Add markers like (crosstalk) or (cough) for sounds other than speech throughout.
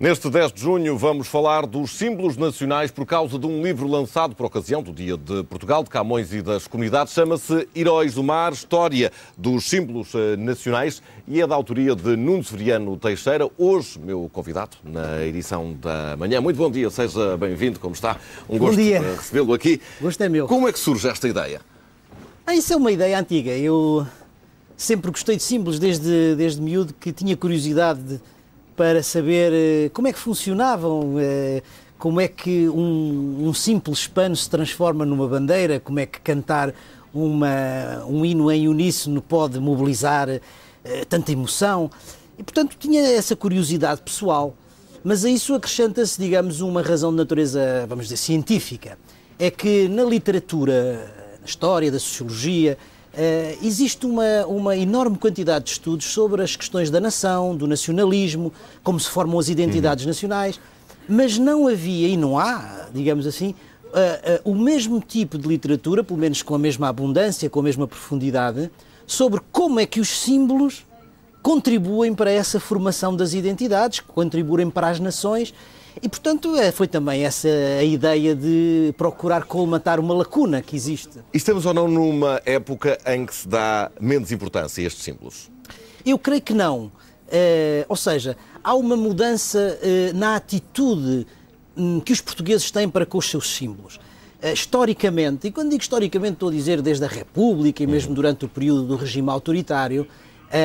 Neste 10 de junho vamos falar dos símbolos nacionais por causa de um livro lançado por ocasião do Dia de Portugal, de Camões e das Comunidades. Chama-se Heróis do Mar, História dos Símbolos eh, Nacionais e é da autoria de Nuno Severiano Teixeira, hoje meu convidado na edição da manhã. Muito bom dia, seja bem-vindo, como está? Um bom gosto eh, recebê-lo aqui. Gosto é meu. Como é que surge esta ideia? Ah, isso é uma ideia antiga. Eu sempre gostei de símbolos desde, desde miúdo que tinha curiosidade de para saber eh, como é que funcionavam, eh, como é que um, um simples pano se transforma numa bandeira, como é que cantar uma, um hino em uníssono pode mobilizar eh, tanta emoção. E, portanto, tinha essa curiosidade pessoal. Mas a isso acrescenta-se, digamos, uma razão de natureza, vamos dizer, científica. É que na literatura, na história da sociologia, Uh, existe uma, uma enorme quantidade de estudos sobre as questões da nação, do nacionalismo, como se formam as identidades uhum. nacionais, mas não havia e não há, digamos assim, uh, uh, o mesmo tipo de literatura, pelo menos com a mesma abundância, com a mesma profundidade, sobre como é que os símbolos contribuem para essa formação das identidades, contribuem para as nações e, portanto, é, foi também essa a ideia de procurar colmatar uma lacuna que existe. estamos ou não numa época em que se dá menos importância a estes símbolos? Eu creio que não. Uh, ou seja, há uma mudança uh, na atitude um, que os portugueses têm para com os seus símbolos. Uh, historicamente, e quando digo historicamente estou a dizer desde a República e mesmo uhum. durante o período do regime autoritário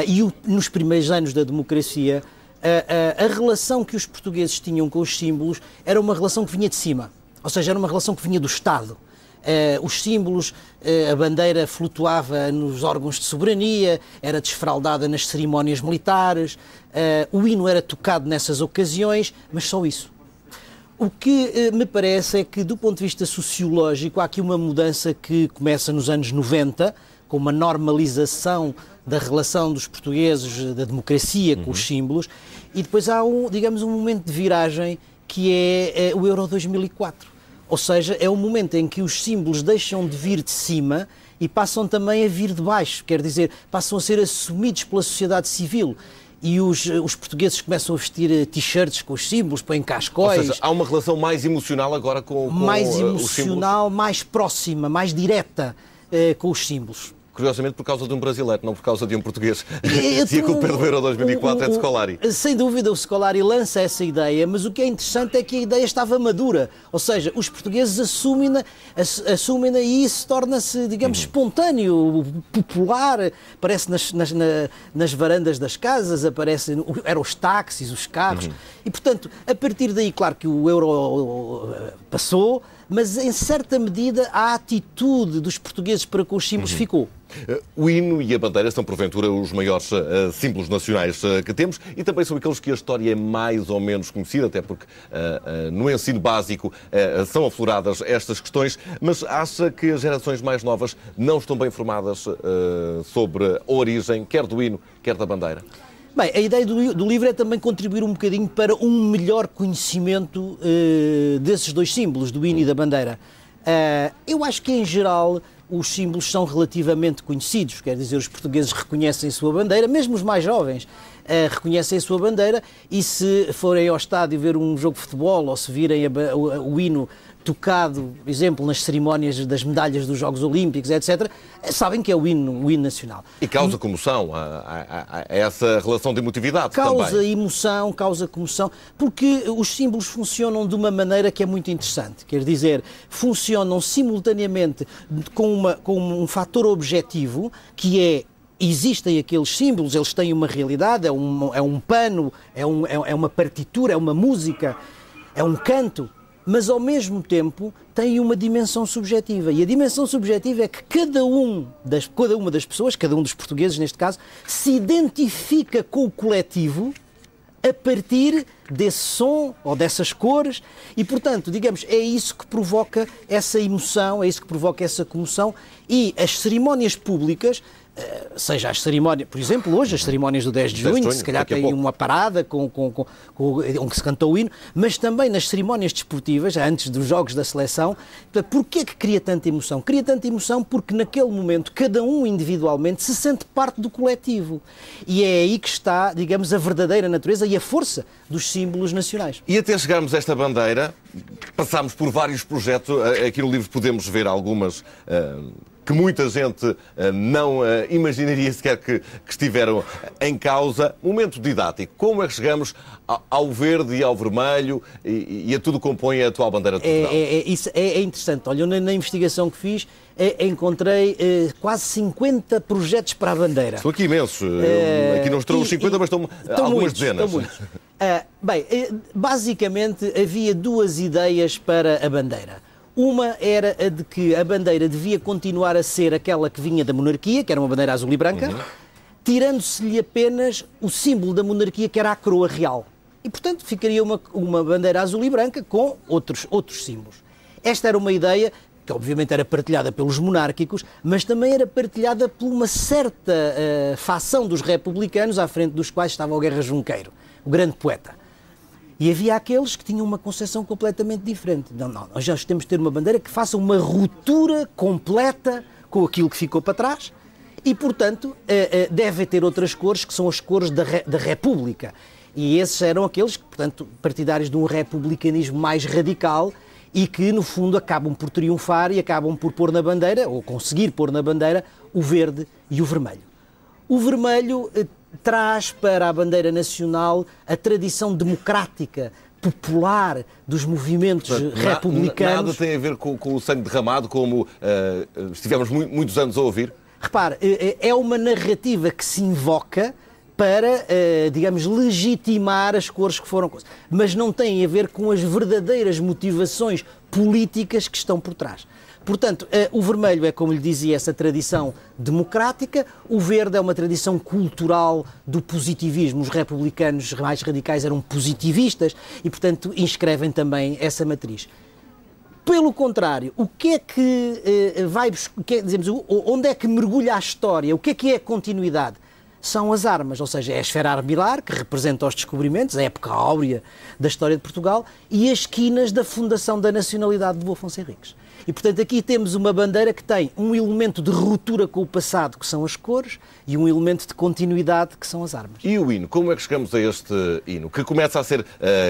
e o, nos primeiros anos da democracia, a, a, a relação que os portugueses tinham com os símbolos era uma relação que vinha de cima, ou seja, era uma relação que vinha do Estado. Uh, os símbolos, uh, a bandeira flutuava nos órgãos de soberania, era desfraldada nas cerimónias militares, uh, o hino era tocado nessas ocasiões, mas só isso. O que me parece é que, do ponto de vista sociológico, há aqui uma mudança que começa nos anos 90, com uma normalização da relação dos portugueses, da democracia com uhum. os símbolos, e depois há, um, digamos, um momento de viragem que é, é o Euro 2004. Ou seja, é o momento em que os símbolos deixam de vir de cima e passam também a vir de baixo, quer dizer, passam a ser assumidos pela sociedade civil e os, os, portugueses começam a vestir eh, t-shirts com os símbolos, põem cascóis. Ou seja, há uma relação mais emocional agora com, com mais eh, emocional, mais próxima, mais direta eh, com os símbolos. Curiosamente por causa de um brasileiro, não por causa de um português. (laughs) (laughs) e a culpa é do Euro 2004 é o, o, é de Scolari. Sem dúvida, o Scolari lança essa ideia, mas o que é interessante é que a ideia estava madura. Ou seja, os portugueses assumem-na assumem e isso torna-se, digamos, uhum. espontâneo, popular. Aparece nas, nas, nas, varandas das casas, aparece, eram os táxis, os carros. Uhum. E, portanto, a partir daí, claro que o Euro passou, mas em certa medida a atitude dos portugueses para com os símbolos uhum. ficou. Uh, o hino e a bandeira são, porventura, os maiores uh, símbolos nacionais uh, que temos e também são aqueles que a história é mais ou menos conhecida, até porque uh, uh no ensino básico uh, são afloradas estas questões. Mas acha que as gerações mais novas não estão bem formadas sobre a origem, quer do hino, quer da bandeira? Bem, a ideia do, do, livro é também contribuir um bocadinho para um melhor conhecimento uh, desses dois símbolos, do hino e da bandeira. Uh, eu acho que, em geral, os símbolos são relativamente conhecidos, quer dizer, os portugueses reconhecem a sua bandeira, mesmo os mais jovens uh, reconhecem a sua bandeira e se forem ao estádio ver um jogo de futebol ou se virem a, o, o, hino tocado, por exemplo, nas cerimónias das medalhas dos Jogos Olímpicos, etc., sabem que é o hino, o hino nacional. E causa comoção a, a, a essa relação de emotividade causa também. emoção, causa comoção, porque os símbolos funcionam de uma maneira que é muito interessante. Quer dizer, funcionam simultaneamente com, uma, com um fator objetivo, que é existem aqueles símbolos, eles têm uma realidade, é um, é um pano, é, um, é, é uma partitura, é uma música, é um canto, mas ao mesmo tempo tem uma dimensão subjetiva. E a dimensão subjetiva é que cada, um das, cada uma das pessoas, cada um dos portugueses neste caso, se identifica com o coletivo a partir desse som ou dessas cores e, portanto, digamos, é isso que provoca essa emoção, é isso que provoca essa comoção e as cerimónias públicas eh, seja as cerimónias, por exemplo, hoje as cerimónias do 10 de junho, junho se calhar tem uma parada com, com, com, com, onde se cantou o hino, mas também nas cerimónias desportivas, antes dos jogos da seleção, porquê é que cria tanta emoção? Cria tanta emoção porque naquele momento cada um individualmente se sente parte do coletivo. E é aí que está, digamos, a verdadeira natureza e a força dos símbolos nacionais. E até chegarmos a esta bandeira, passámos por vários projetos, eh, aqui no livro podemos ver algumas... Uh que muita gente eh, não eh, imaginaria sequer que, que estiveram em causa. Momento didático. Como é que chegamos ao verde e ao vermelho e, e a tudo compõe a atual bandeira de é, Portugal? É, é, é, é, interessante. Olha, na, na investigação que fiz é, encontrei eh, quase 50 projetos para a bandeira. Estou aqui imenso. aqui não estou os 50, e, mas estão, algumas muitos, dezenas. Estão muitos. bem, basicamente havia duas ideias para a bandeira. Uma era a de que a bandeira devia continuar a ser aquela que vinha da monarquia, que era uma bandeira azul e branca, uhum. tirando-se-lhe apenas o símbolo da monarquia, que era a coroa real. E, portanto, ficaria uma, uma bandeira azul e branca com outros, outros símbolos. Esta era uma ideia que, obviamente, era partilhada pelos monárquicos, mas também era partilhada por uma certa uh, facção dos republicanos, à frente dos quais estava o Guerra Junqueiro, o grande poeta. E havia aqueles que tinham uma concepção completamente diferente. Não, não, nós já temos de ter uma bandeira que faça uma ruptura completa com aquilo que ficou para trás e, portanto, eh, eh, deve ter outras cores que são as cores da, da República. E esses eram aqueles, portanto, partidários de um republicanismo mais radical e que, no fundo, acabam por triunfar e acabam por pôr na bandeira, ou conseguir pôr na bandeira, o verde e o vermelho. O vermelho eh, traz para a bandeira nacional a tradição democrática, popular dos movimentos republicanos. Nada tem a ver com, com o sangue derramado, como uh, estivemos muitos anos a ouvir. Repare, eh, eh, é uma narrativa que se invoca para, digamos, legitimar as cores que foram. Mas não tem a ver com as verdadeiras motivações políticas que estão por trás. Portanto, eh, o vermelho é, como lhe dizia, essa tradição democrática, o verde é uma tradição cultural do positivismo. Os republicanos mais radicais eram positivistas e, portanto, inscrevem também essa matriz. Pelo contrário, o que é que eh, vai é, dizemos, onde é que mergulha a história? O que é que é a continuidade? São as armas, ou seja, é a esfera armilar, que representa os descobrimentos, a época áurea da história de Portugal, e as esquinas da fundação da nacionalidade de Afonso Henriques. E, portanto, aqui temos uma bandeira que tem um elemento de ruptura com o passado, que são as cores, e um elemento de continuidade, que são as armas. E o hino? Como é que chegamos a este hino, que começa a ser uh,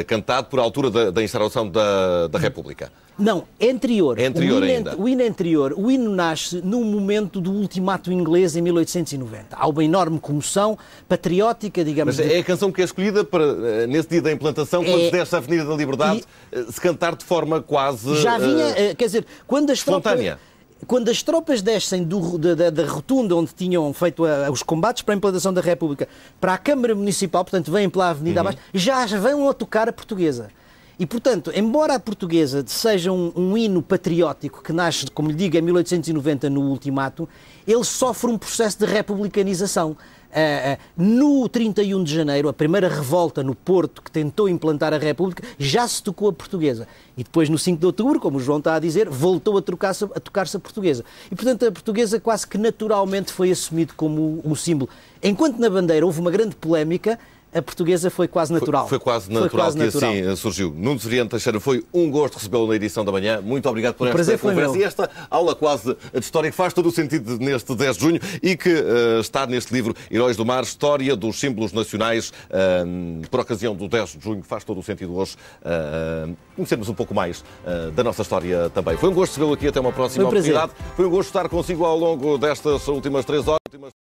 cantado por altura da, da instalação da, da República? Não, é anterior. É anterior o hino, é ainda. O hino é anterior. O hino nasce num momento do ultimato inglês em 1890. Há uma enorme comoção patriótica, digamos. Mas é de... é a canção que é escolhida para, eh, nesse dia da implantação, quando é... se desce a Avenida da Liberdade, e... Eh, se cantar de forma quase... Já vinha, uh... quer dizer, quando as Espontânea. Tropas quando as tropas descem do, da, da, rotunda onde tinham feito a, eh, os combates para a implantação da República para a Câmara Municipal, portanto, vêm pela Avenida uhum. abaixo, já vão a tocar a portuguesa. E, portanto, embora a portuguesa seja um, um, hino patriótico que nasce, como lhe digo, em 1890 no Ultimato, ele sofre um processo de republicanização. É, é, no 31 de janeiro, a primeira revolta no Porto que tentou implantar a República, já se tocou a portuguesa. E depois, no 5 de outubro, como o João está a dizer, voltou a tocar-se a, portuguesa. E, portanto, a portuguesa quase que naturalmente foi assumido como um símbolo. Enquanto na bandeira houve uma grande polémica, a portuguesa foi quase natural. Foi, foi quase natural foi quase que assim, natural. assim surgiu. Nunes Soriano Teixeira, foi um gosto recebê-lo na edição da manhã. Muito obrigado por o esta conversa e esta aula quase de história que faz todo o sentido neste 10 de junho e que uh, está neste livro Heróis do Mar, História dos Símbolos Nacionais, uh, por ocasião do 10 de junho. Faz todo o sentido hoje uh, conhecermos um pouco mais da nossa história também. Foi um gosto recebê-lo aqui. Até uma próxima foi um oportunidade. Foi um gosto estar consigo ao longo destas últimas três horas.